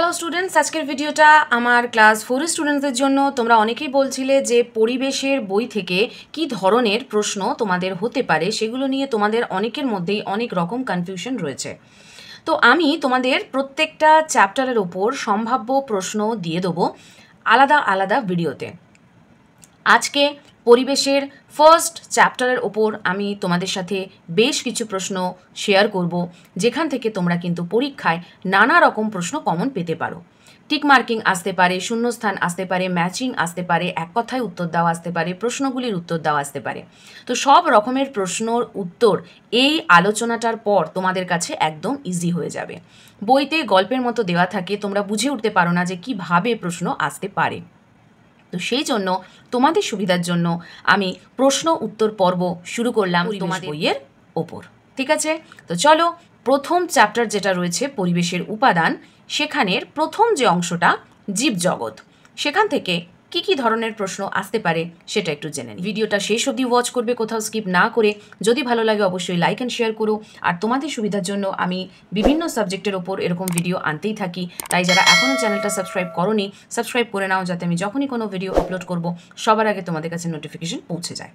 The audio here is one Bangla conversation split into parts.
হ্যালো স্টুডেন্টস আজকের ভিডিওটা আমার ক্লাস ফোর স্টুডেন্টসদের জন্য তোমরা অনেকেই বলছিলে যে পরিবেশের বই থেকে কি ধরনের প্রশ্ন তোমাদের হতে পারে সেগুলো নিয়ে তোমাদের অনেকের মধ্যেই অনেক রকম কনফিউশন রয়েছে তো আমি তোমাদের প্রত্যেকটা চ্যাপ্টারের ওপর সম্ভাব্য প্রশ্ন দিয়ে দেবো আলাদা আলাদা ভিডিওতে আজকে পরিবেশের ফার্স্ট চ্যাপ্টারের ওপর আমি তোমাদের সাথে বেশ কিছু প্রশ্ন শেয়ার করব যেখান থেকে তোমরা কিন্তু পরীক্ষায় নানা রকম প্রশ্ন কমন পেতে পারো টিক মার্কিং আসতে পারে শূন্যস্থান আসতে পারে ম্যাচিং আসতে পারে এক কথায় উত্তর দেওয়া আসতে পারে প্রশ্নগুলির উত্তর দেওয়া আসতে পারে তো সব রকমের প্রশ্নর উত্তর এই আলোচনাটার পর তোমাদের কাছে একদম ইজি হয়ে যাবে বইতে গল্পের মতো দেওয়া থাকে তোমরা বুঝে উঠতে পারো না যে কিভাবে প্রশ্ন আসতে পারে তো সেই জন্য তোমাদের সুবিধার জন্য আমি প্রশ্ন উত্তর পর্ব শুরু করলাম তোমার বইয়ের ওপর ঠিক আছে তো চলো প্রথম চ্যাপ্টার যেটা রয়েছে পরিবেশের উপাদান সেখানের প্রথম যে অংশটা জীবজগত সেখান থেকে কি কি ধরনের প্রশ্ন আসতে পারে সেটা একটু জেনে নিই ভিডিওটা শেষ অবধি ওয়াচ করবে কোথাও স্কিপ না করে যদি ভালো লাগে অবশ্যই লাইক অ্যান্ড শেয়ার করো আর তোমাদের সুবিধার জন্য আমি বিভিন্ন সাবজেক্টের ওপর এরকম ভিডিও আনতেই থাকি তাই যারা এখনও চ্যানেলটা সাবস্ক্রাইব করনি সাবস্ক্রাইব করে নাও যাতে আমি যখনই কোনো ভিডিও আপলোড করব সবার আগে তোমাদের কাছে নোটিফিকেশন পৌঁছে যায়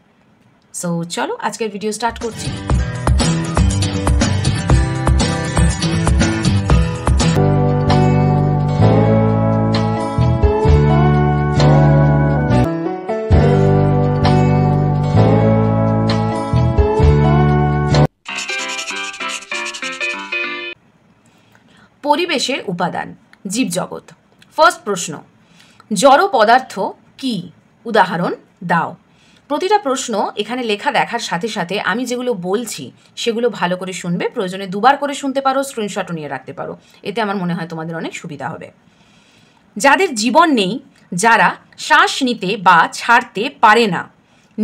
সো চলো আজকের ভিডিও স্টার্ট করছি পরিবেশের উপাদান জীবজগৎ ফার্স্ট প্রশ্ন জড় পদার্থ কি উদাহরণ দাও প্রতিটা প্রশ্ন এখানে লেখা দেখার সাথে সাথে আমি যেগুলো বলছি সেগুলো ভালো করে শুনবে প্রয়োজনে দুবার করে শুনতে পারো স্ক্রিনশটও নিয়ে রাখতে পারো এতে আমার মনে হয় তোমাদের অনেক সুবিধা হবে যাদের জীবন নেই যারা শ্বাস নিতে বা ছাড়তে পারে না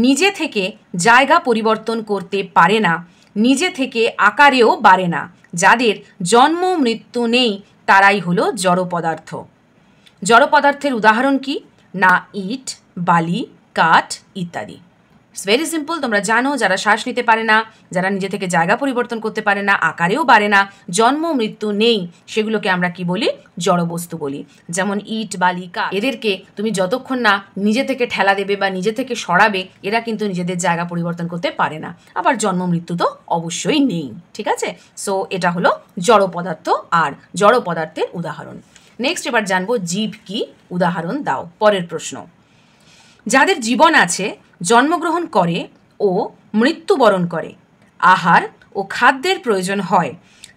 নিজে থেকে জায়গা পরিবর্তন করতে পারে না নিজে থেকে আকারেও বাড়ে না যাদের জন্ম মৃত্যু নেই তারাই হলো জড় পদার্থ জড় পদার্থের উদাহরণ কি না ইট বালি কাঠ ইত্যাদি ইটস ভেরি সিম্পল তোমরা জানো যারা শ্বাস নিতে পারে না যারা নিজে থেকে জায়গা পরিবর্তন করতে পারে না আকারেও বাড়ে না জন্ম মৃত্যু নেই সেগুলোকে আমরা কি বলি জড়বস্তু বলি যেমন ইট বালিকা এদেরকে তুমি যতক্ষণ না নিজে থেকে ঠেলা দেবে বা নিজে থেকে সরাবে এরা কিন্তু নিজেদের জায়গা পরিবর্তন করতে পারে না আবার জন্ম মৃত্যু তো অবশ্যই নেই ঠিক আছে সো এটা হলো জড় পদার্থ আর জড় পদার্থের উদাহরণ নেক্সট এবার জানবো জীব কি উদাহরণ দাও পরের প্রশ্ন যাদের জীবন আছে জন্মগ্রহণ করে ও মৃত্যুবরণ করে আহার ও খাদ্যের প্রয়োজন হয়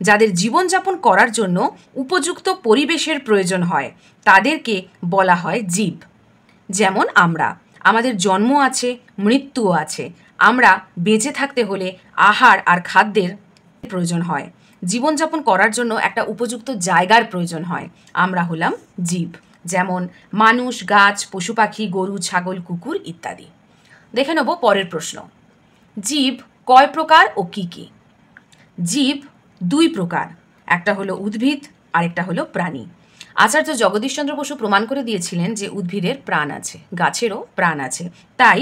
যাদের জীবনযাপন করার জন্য উপযুক্ত পরিবেশের প্রয়োজন হয় তাদেরকে বলা হয় জীব যেমন আমরা আমাদের জন্ম আছে মৃত্যুও আছে আমরা বেঁচে থাকতে হলে আহার আর খাদ্যের প্রয়োজন হয় জীবনযাপন করার জন্য একটা উপযুক্ত জায়গার প্রয়োজন হয় আমরা হলাম জীব যেমন মানুষ গাছ পশু পাখি গরু ছাগল কুকুর ইত্যাদি দেখে নেব পরের প্রশ্ন জীব কয় প্রকার ও কি কি জীব দুই প্রকার একটা হলো উদ্ভিদ আরেকটা হলো প্রাণী আচার্য জগদীশচন্দ্র বসু প্রমাণ করে দিয়েছিলেন যে উদ্ভিদের প্রাণ আছে গাছেরও প্রাণ আছে তাই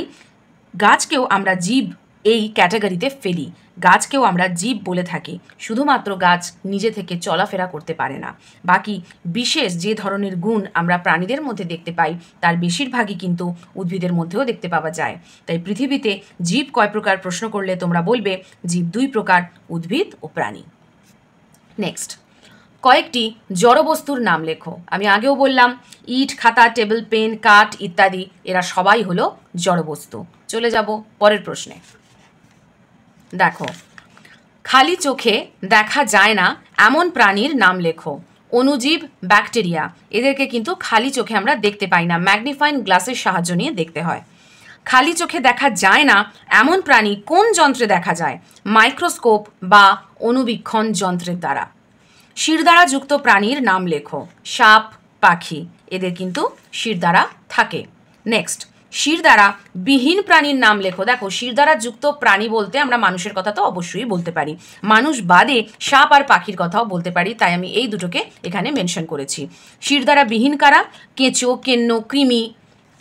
গাছকেও আমরা জীব এই ক্যাটাগরিতে ফেলি গাছকেও আমরা জীব বলে থাকি শুধুমাত্র গাছ নিজে থেকে চলাফেরা করতে পারে না বাকি বিশেষ যে ধরনের গুণ আমরা প্রাণীদের মধ্যে দেখতে পাই তার বেশিরভাগই কিন্তু উদ্ভিদের মধ্যেও দেখতে পাওয়া যায় তাই পৃথিবীতে জীব কয় প্রকার প্রশ্ন করলে তোমরা বলবে জীব দুই প্রকার উদ্ভিদ ও প্রাণী নেক্সট কয়েকটি জড়বস্তুর নাম লেখো আমি আগেও বললাম ইট খাতা টেবিল পেন কাঠ ইত্যাদি এরা সবাই হলো জড়বস্তু চলে যাব পরের প্রশ্নে দেখো খালি চোখে দেখা যায় না এমন প্রাণীর নাম লেখো অনুজীব ব্যাকটেরিয়া এদেরকে কিন্তু খালি চোখে আমরা দেখতে পাই না ম্যাগনিফাইন গ্লাসের সাহায্য নিয়ে দেখতে হয় খালি চোখে দেখা যায় না এমন প্রাণী কোন যন্ত্রে দেখা যায় মাইক্রোস্কোপ বা অনুবীক্ষণ যন্ত্রের দ্বারা শির দ্বারা যুক্ত প্রাণীর নাম লেখো সাপ পাখি এদের কিন্তু শির দ্বারা থাকে নেক্সট শির দ্বারা বিহীন প্রাণীর নাম লেখো দেখো শির দ্বারা যুক্ত প্রাণী বলতে আমরা মানুষের কথা তো অবশ্যই বলতে পারি মানুষ বাদে সাপ আর পাখির কথাও বলতে পারি তাই আমি এই দুটোকে এখানে মেনশন করেছি শির দ্বারা বিহীন কারা কেঁচো কেন্ন কৃমি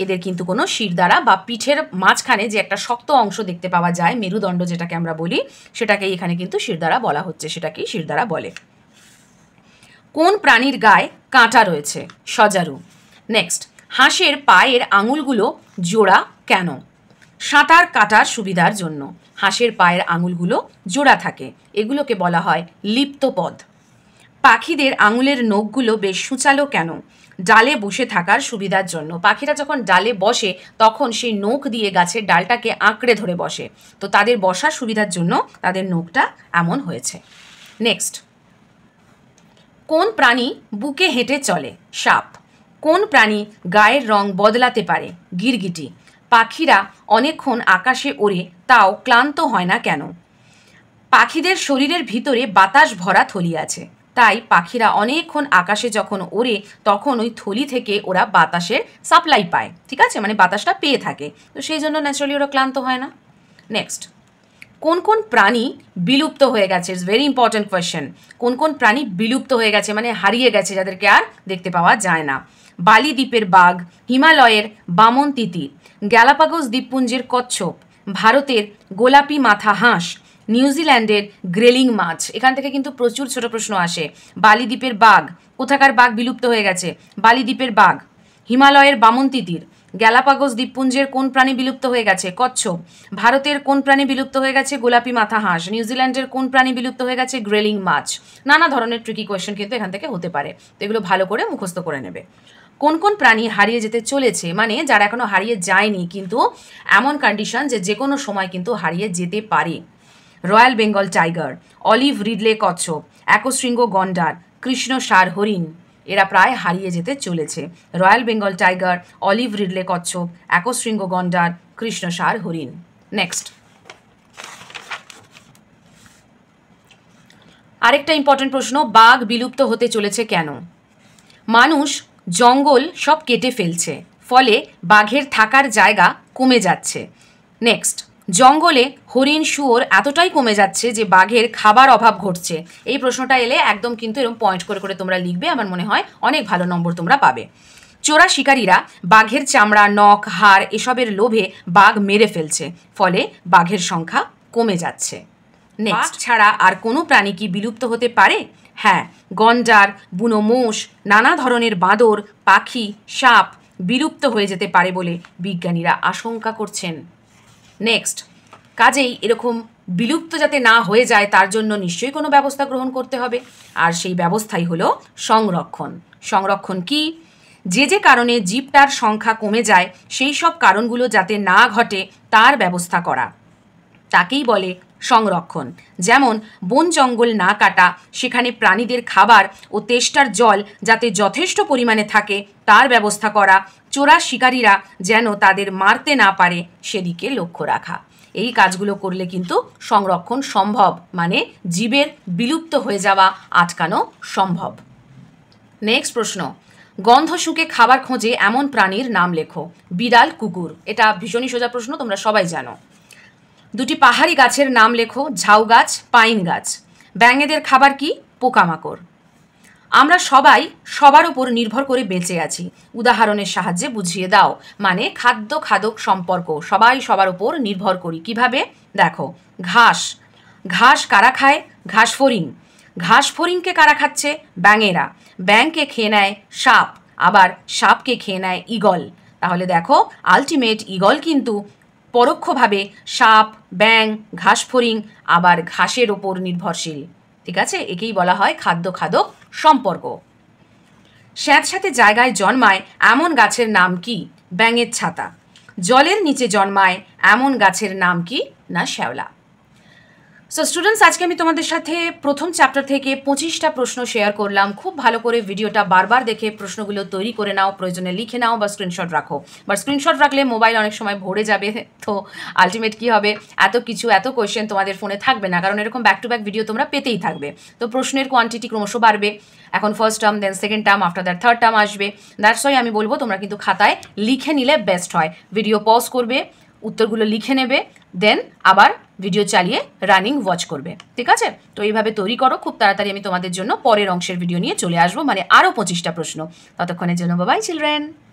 এদের কিন্তু কোনো শির দ্বারা বা পিঠের মাঝখানে যে একটা শক্ত অংশ দেখতে পাওয়া যায় মেরুদণ্ড যেটাকে আমরা বলি সেটাকে এখানে কিন্তু শির দ্বারা বলা হচ্ছে সেটাকেই শির দ্বারা বলে কোন প্রাণীর গায়ে কাঁটা রয়েছে সজারু নেক্সট হাঁসের পায়ের আঙুলগুলো জোড়া কেন সাঁতার কাটার সুবিধার জন্য হাঁসের পায়ের আঙুলগুলো জোড়া থাকে এগুলোকে বলা হয় লিপ্তপদ পাখিদের আঙুলের নখগুলো বেশ সূচালো কেন ডালে বসে থাকার সুবিধার জন্য পাখিরা যখন ডালে বসে তখন সেই নখ দিয়ে গাছের ডালটাকে আঁকড়ে ধরে বসে তো তাদের বসার সুবিধার জন্য তাদের নখটা এমন হয়েছে নেক্সট কোন প্রাণী বুকে হেঁটে চলে সাপ কোন প্রাণী গায়ের রং বদলাতে পারে গিরগিটি পাখিরা অনেকক্ষণ আকাশে ওড়ে তাও ক্লান্ত হয় না কেন পাখিদের শরীরের ভিতরে বাতাস ভরা থলি আছে তাই পাখিরা অনেকক্ষণ আকাশে যখন ওড়ে তখন ওই থলি থেকে ওরা বাতাসের সাপ্লাই পায় ঠিক আছে মানে বাতাসটা পেয়ে থাকে তো সেই জন্য ন্যাচারালি ওরা ক্লান্ত হয় না নেক্সট কোন কোন প্রাণী বিলুপ্ত হয়ে গেছে ইটস ভেরি ইম্পর্ট্যান্ট কোয়েশ্চেন কোন কোন প্রাণী বিলুপ্ত হয়ে গেছে মানে হারিয়ে গেছে যাদেরকে আর দেখতে পাওয়া যায় না বালি দ্বীপের বাঘ হিমালয়ের বামন তিতির গ্যালাপাগোস দ্বীপপুঞ্জের কচ্ছপ ভারতের গোলাপি মাথা হাঁস নিউজিল্যান্ডের গ্রেলিং মাছ এখান থেকে কিন্তু প্রচুর ছোট প্রশ্ন আসে বালিদ্বীপের বাঘ কোথাকার বাঘ বিলুপ্ত হয়ে গেছে বালিদ্বীপের বাঘ হিমালয়ের বামন তিতির গ্যালাপাগোস দ্বীপপুঞ্জের কোন প্রাণী বিলুপ্ত হয়ে গেছে কচ্ছপ ভারতের কোন প্রাণী বিলুপ্ত হয়ে গেছে গোলাপি মাথা হাঁস নিউজিল্যান্ডের কোন প্রাণী বিলুপ্ত হয়ে গেছে গ্রেলিং মাছ নানা ধরনের ট্রিকি কোয়েশ্চেন কিন্তু এখান থেকে হতে পারে তো এগুলো ভালো করে মুখস্থ করে নেবে কোন কোন প্রাণী হারিয়ে যেতে চলেছে মানে যারা এখনও হারিয়ে যায়নি কিন্তু এমন কন্ডিশন যে যে কোনো সময় কিন্তু হারিয়ে যেতে পারে royal Bengal tiger olive ridley কচ্ছপ একশৃঙ্গ গন্ডার কৃষ্ণ সার হরিণ এরা প্রায় হারিয়ে যেতে চলেছে royal Bengal tiger olive ridley কচ্ছপ একশৃঙ্গ গন্ডার কৃষ্ণ সার হরিণ নেক্সট আরেকটা ইম্পর্টেন্ট প্রশ্ন বাঘ বিলুপ্ত হতে চলেছে কেন মানুষ জঙ্গল সব কেটে ফেলছে ফলে বাঘের থাকার জায়গা কমে যাচ্ছে নেক্সট জঙ্গলে হরিণ শুয়োর এতটাই কমে যাচ্ছে যে বাঘের খাবার অভাব ঘটছে এই প্রশ্নটা এলে একদম কিন্তু এরকম পয়েন্ট করে করে তোমরা লিখবে আমার মনে হয় অনেক ভালো নম্বর তোমরা পাবে চোরা শিকারীরা বাঘের চামড়া নখ হাড় এসবের লোভে বাঘ মেরে ফেলছে ফলে বাঘের সংখ্যা কমে যাচ্ছে নেক্সট ছাড়া আর কোনো প্রাণী কি বিলুপ্ত হতে পারে হ্যাঁ গন্ডার বুনো মোষ নানা ধরনের বাঁদর পাখি সাপ বিলুপ্ত হয়ে যেতে পারে বলে বিজ্ঞানীরা আশঙ্কা করছেন নেক্সট কাজেই এরকম বিলুপ্ত যাতে না হয়ে যায় তার জন্য নিশ্চয়ই কোনো ব্যবস্থা গ্রহণ করতে হবে আর সেই ব্যবস্থাই হলো সংরক্ষণ সংরক্ষণ কি যে যে কারণে জীবটার সংখ্যা কমে যায় সেই সব কারণগুলো যাতে না ঘটে তার ব্যবস্থা করা তাকেই বলে সংরক্ষণ যেমন বন জঙ্গল না কাটা সেখানে প্রাণীদের খাবার ও তেষ্টার জল যাতে যথেষ্ট পরিমাণে থাকে তার ব্যবস্থা করা চোরা শিকারীরা যেন তাদের মারতে না পারে সেদিকে লক্ষ্য রাখা এই কাজগুলো করলে কিন্তু সংরক্ষণ সম্ভব মানে জীবের বিলুপ্ত হয়ে যাওয়া আটকানো সম্ভব নেক্সট প্রশ্ন গন্ধ শুকে খাবার খোঁজে এমন প্রাণীর নাম লেখো বিড়াল কুকুর এটা ভীষণই সোজা প্রশ্ন তোমরা সবাই জানো দুটি পাহাড়ি গাছের নাম লেখো ঝাউ গাছ পাইন গাছ ব্যাঙেদের খাবার কি পোকামাকড় আমরা সবাই সবার উপর নির্ভর করে বেঁচে আছি উদাহরণের সাহায্যে বুঝিয়ে দাও মানে খাদ্য খাদক সম্পর্ক সবাই সবার উপর নির্ভর করি কিভাবে দেখো ঘাস ঘাস কারা খায় ঘাস ফরিং ঘাস ফরিংকে কারা খাচ্ছে ব্যাঙেরা ব্যাংকে খেয়ে নেয় সাপ আবার সাপকে খেয়ে নেয় ইগল তাহলে দেখো আলটিমেট ইগল কিন্তু পরোক্ষভাবে সাপ ব্যাং ঘাসফড়িং আবার ঘাসের ওপর নির্ভরশীল ঠিক আছে একেই বলা হয় খাদ্য খাদক সম্পর্ক সাথে জায়গায় জন্মায় এমন গাছের নাম কি ব্যাঙের ছাতা জলের নিচে জন্মায় এমন গাছের নাম কি না শ্যাওলা সো স্টুডেন্টস আজকে আমি তোমাদের সাথে প্রথম চ্যাপ্টার থেকে পঁচিশটা প্রশ্ন শেয়ার করলাম খুব ভালো করে ভিডিওটা বারবার দেখে প্রশ্নগুলো তৈরি করে নাও প্রয়োজনে লিখে নাও বা স্ক্রিনশট রাখো বা স্ক্রিনশট রাখলে মোবাইল অনেক সময় ভরে যাবে তো আলটিমেট কি হবে এত কিছু এত কোয়েশ্চেন তোমাদের ফোনে থাকবে না কারণ এরকম ব্যাক টু ব্যাক ভিডিও তোমরা পেতেই থাকবে তো প্রশ্নের কোয়ান্টিটি ক্রমশ বাড়বে এখন first term then second term after that third term আসবে দ্যাটস ওয়াই আমি বলবো তোমরা কিন্তু খাতায় লিখে নিলে বেস্ট হয় ভিডিও পজ করবে উত্তরগুলো লিখে নেবে দেন আবার ভিডিও চালিয়ে রানিং ওয়াচ করবে ঠিক আছে তো এইভাবে তৈরি করো খুব তাড়াতাড়ি আমি তোমাদের জন্য পরের অংশের ভিডিও নিয়ে চলে আসবো মানে আরও পঁচিশটা প্রশ্ন ততক্ষণের জন্য বাবাই চিলড্রেন